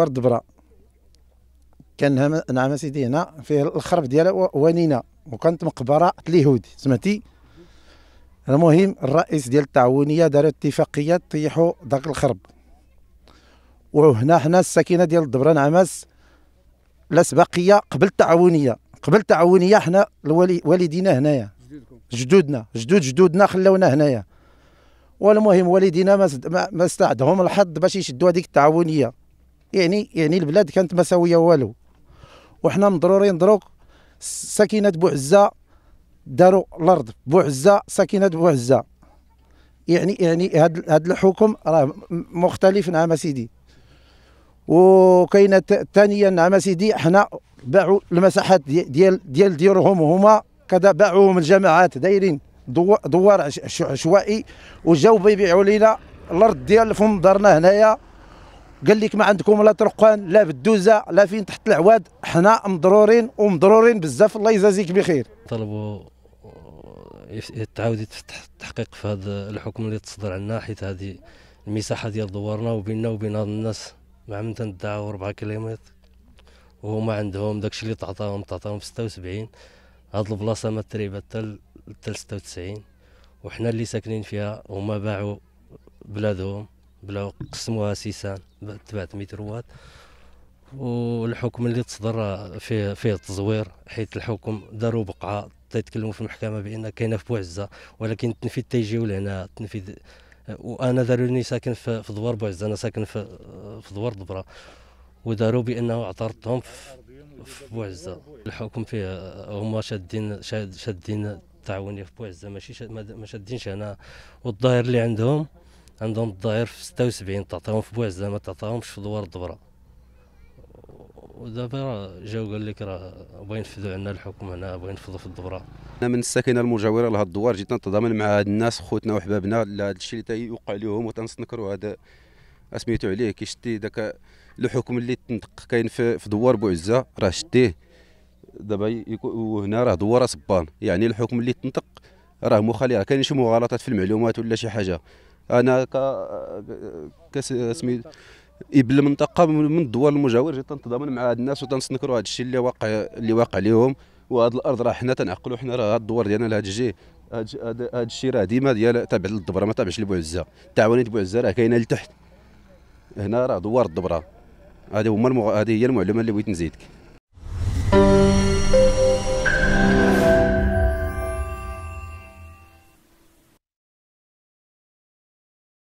ورد برا كان نعم سيدي هنا فيه الخرب ديالها ونينه وكانت مقبره اليهود سمعتي المهم الرئيس ديال التعاونيه دار اتفاقيه طيحوا داك الخرب وهنا حنا الساكنه ديال نعماس عماس الاسبقيه قبل التعاونيه قبل التعاونيه حنا الوالي والدينا هنايا جدودنا جدود جدودنا خلونا هنايا والمهم والدينا ما استعدهم الحظ باش يشدوا هذيك التعاونيه يعني يعني البلاد كانت مساويه والو وحنا مضرورين دروك سكينه بوعزه داروا الارض بوعزه سكينه بوعزه يعني يعني هاد هاد الحكم راه مختلف نعم سيدي وكاينه ثانيا نعم سيدي حنا باعوا المساحات ديال ديال ديورهم هما كذا باعوهم الجماعات دايرين دوار عشوائي وجاو بيبيعوا لينا الارض فم دارنا هنايا قال لك ما عندكم لا ترقان لا بالدوزه لا فين تحت العواد حنا مضرورين ومضرورين بزاف الله يجازيك بخير طلبوا آه، تعاود يتفتح التحقيق في هذا الحكم اللي تصدر عنا حيت هذه المساحه ديال دوارنا وبيننا وبين هاد الناس مع من تندعاو 4 كيلومتر وهما عندهم داكشي اللي تعطاهم تعطاهم في 76 هاد البلاصه ما تريبات حتى حتى 96 وحنا اللي ساكنين فيها هما باعوا بلادهم بلاو قسموها سيسان تبع متروات والحكم اللي تصدر فيه فيه التزوير حيت الحكم داروا بقعه تيتكلموا في المحكمه بان كاينه في بوعزه ولكن التنفيذ تيجيو لهنا التنفيذ وانا داروني ساكن في دوار بوعزه انا ساكن في في دوار دبره وداروا بانه اعترضتهم في بوعزه الحكم فيه هما شادين شادين التعاونيه في بوعزه ماشي ما شادينش هنا والظاهر اللي عندهم عندهم الظاهر في 76 تعطيهم في بوعزة ما تعطيهمش في دوار الدبرة ودابا راه جاو قال لك راه بغا ينفذوا عندنا الحكم هنا بغا ينفذوا في الدبرة انا من الساكنه المجاوره لهاد الدوار جيت نتضامن مع هاد الناس خوتنا وحبابنا هاد الشيء اللي تيوقع لهم وتنسنكروا هذا اسميتو عليه كي شتي داك الحكم اللي تندق كاين في, في دوار بوعزه راه شتيه دابا وهنا راه دوار صبان يعني الحكم اللي تنطق راه مخالي راه كاين شي مغالطات في المعلومات ولا شي حاجه انا ك كسمي ابن المنطقه من الدول المجاوره جيت تنتضامن مع هاد الناس وتنسنكروا هاد الشيء اللي واقع اللي واقع لهم وهاد الارض راه حنا تنعقلوا حنا راه هاد الدوار ديالنا لهاد الجهه هاد الشيء راه ديما ديال تابع للدبره ما تابعش لبوعزه تعاونيه بوعزه راه كاينه لتحت هنا راه دوار الدبره هذه هما هذه هي المعلومه اللي بغيت نزيدك